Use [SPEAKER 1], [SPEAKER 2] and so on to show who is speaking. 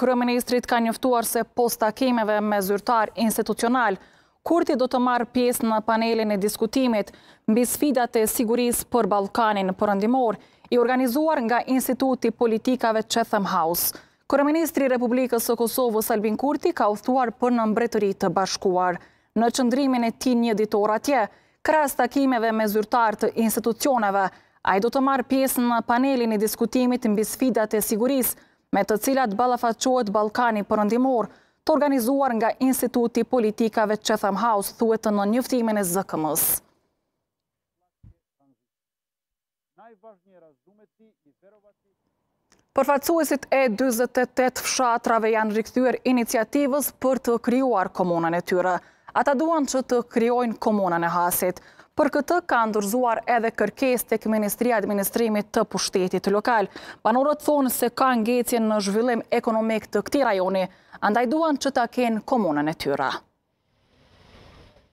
[SPEAKER 1] Kryeministrit ka njëftuar se post takimeve me zyrtar institucional, kurti do të marrë pjesë në panelin e diskutimit mbi sfidat e siguris për Balkanin përëndimor, i organizuar nga Instituti Politikave Chatham House. Kryeministri Republikës së Kosovës Albin Kurti ka uftuar për në mbretëri të bashkuar. Në qëndrimin e ti një ditor atje, kras takimeve me zyrtar të institucioneve, a i do të marrë pjesë në panelin e diskutimit mbi sfidat e sigurisë me të cilat balafacuat Balkani përëndimor të organizuar nga Instituti Politikave Qetham House thuet në njëftimin e zëkëmës. Përfacuesit e 28 fshatrave janë rikëthyër iniciativës për të kryuar komunën e tyre. Ata duan që të kryojnë komunën e hasit. Për këtë ka ndërzuar edhe kërkes të këministri administrimit të pushtetit lokal. Banorët thonë se ka ngecin në zhvillim ekonomik të këti rajoni, andaj duan që ta kenë komunën e tyra.